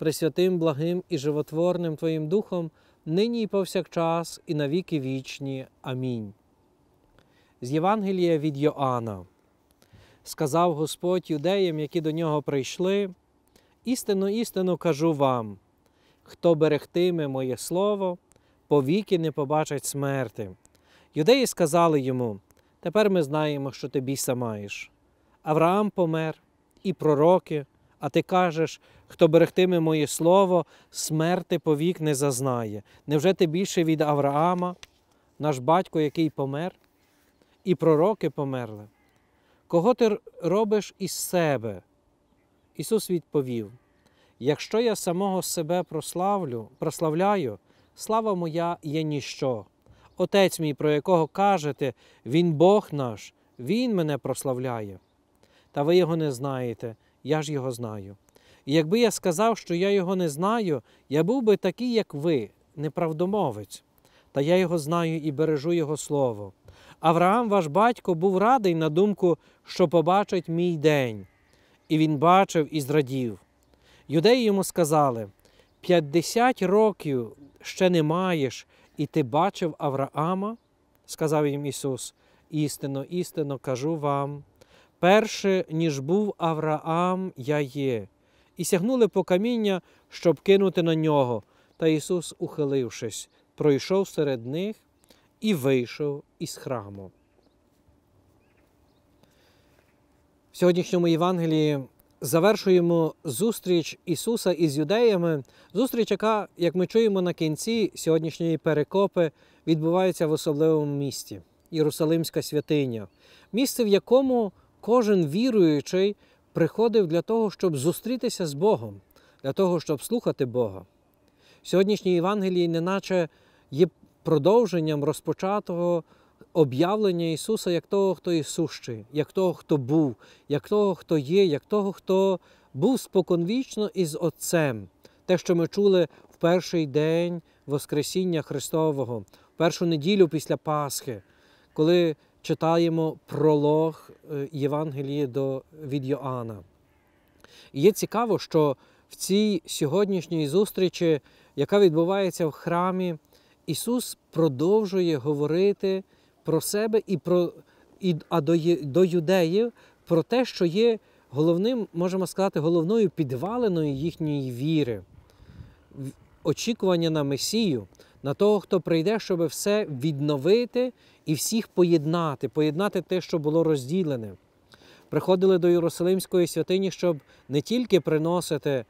пресвятим, благим і животворним Твоїм Духом, нині і повсякчас, і навіки вічні. Амінь. З Євангелія від Йоанна сказав Господь юдеям, які до нього прийшли. Істину, істину кажу вам: хто берегтиме моє слово, повіки не побачить смерти. Юдеї сказали йому: Тепер ми знаємо, що тобі біса маєш. Авраам помер, і пророки, а ти кажеш, хто берегтиме моє слово, смерти повік не зазнає. Невже ти більше від Авраама, наш батько, який помер, і пророки померли? Кого ти робиш із себе? Ісус відповів: Якщо я самого себе прославлю, прославляю, слава моя є ніщо. Отець мій, про якого кажете, Він Бог наш, Він мене прославляє, та ви його не знаєте я ж його знаю. І якби я сказав, що я його не знаю, я був би такий, як ви, неправдомовець, та я його знаю і бережу Його слово. Авраам, ваш батько, був радий на думку, що побачить мій день, і він бачив і зрадів. Юдеї йому сказали: 50 років ще не маєш, і ти бачив Авраама, сказав їм Ісус. Істинно, істинно кажу вам, перше, ніж був Авраам, я є, і сягнули по каміння, щоб кинути на нього. Та Ісус, ухилившись, пройшов серед них і вийшов із храму. В сьогоднішньому Євангелії завершуємо зустріч Ісуса із юдеями, зустріч, яка, як ми чуємо на кінці сьогоднішньої перекопи, відбувається в особливому місті Єрусалимська святиня, місце, в якому кожен віруючий приходив для того, щоб зустрітися з Богом, для того, щоб слухати Бога. Сьогоднішній Євангелій неначе є продовженням розпочатого об'явлення Ісуса як того, хто є сущий, як того, хто був, як того, хто є, як того, хто був споконвічно із Отцем. Те, що ми чули в перший день Воскресіння Христового, в першу неділю після Пасхи, коли читаємо пролог е, Євангелії до, від Йоанна. І є цікаво, що в цій сьогоднішній зустрічі, яка відбувається в храмі, Ісус продовжує говорити про себе і про і, а до, до юдеїв про те, що є головним, можемо сказати, головною підваленою їхньої віри, очікування на Месію на того, хто прийде, щоб все відновити і всіх поєднати, поєднати те, що було розділене. Приходили до Єрусалимської святині, щоб не тільки приносити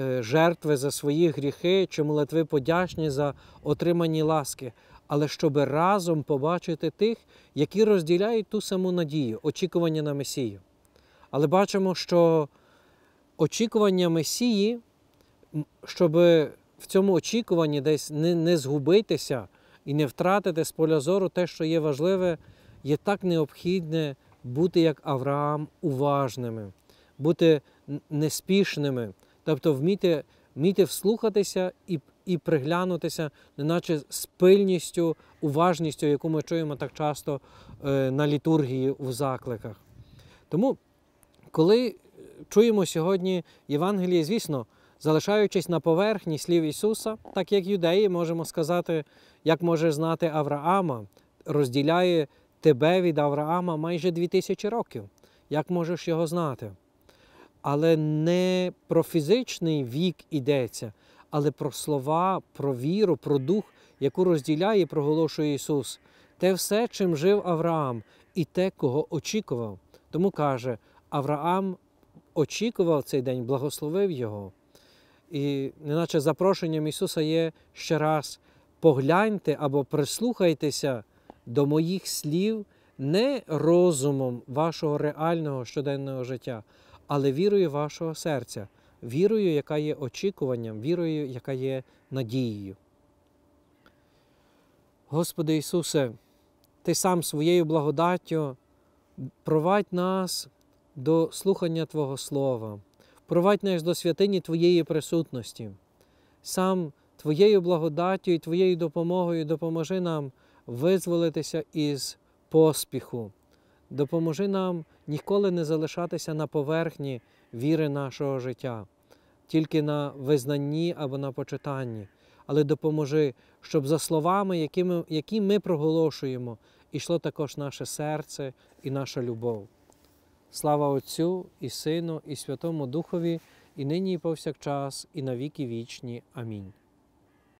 е, жертви за свої гріхи чи молитви подячні за отримані ласки, але щоб разом побачити тих, які розділяють ту саму надію, очікування на Месію. Але бачимо, що очікування Месії, щоб в цьому очікуванні десь не, не згубитися і не втратити з поля зору те, що є важливе, є так необхідне бути як Авраам уважними, бути неспішними, тобто вміти вміти вслухатися і і приглянутися, неначе з пильністю, уважністю, яку ми чуємо так часто е, на літургії у закликах. Тому, коли е, чуємо сьогодні Євангеліє, звісно. Залишаючись на поверхні слів Ісуса, так як юдеї, можемо сказати, як можеш знати Авраама, розділяє тебе від Авраама майже 2000 років. Як можеш його знати? Але не про фізичний вік йдеться, але про слова, про віру, про дух, яку розділяє і проголошує Ісус. Те все, чим жив Авраам, і те, кого очікував. Тому каже, Авраам очікував цей день, благословив його. І неначе запрошенням Ісуса є ще раз погляньте або прислухайтеся до моїх слів не розумом вашого реального щоденного життя, але вірою вашого серця, вірою, яка є очікуванням, вірою, яка є надією. Господи Ісусе, Ти сам своєю благодаттю провадь нас до слухання Твого Слова провадь нас до святині Твоєї присутності, сам Твоєю благодаттю і Твоєю допомогою допоможи нам визволитися із поспіху, допоможи нам ніколи не залишатися на поверхні віри нашого життя, тільки на визнанні або на почитанні, але допоможи, щоб за словами, які ми, які ми проголошуємо, йшло також наше серце і наша любов. Слава Отцю і Сину, і Святому Духові, і нині, і повсякчас, і на віки вічні. Амінь.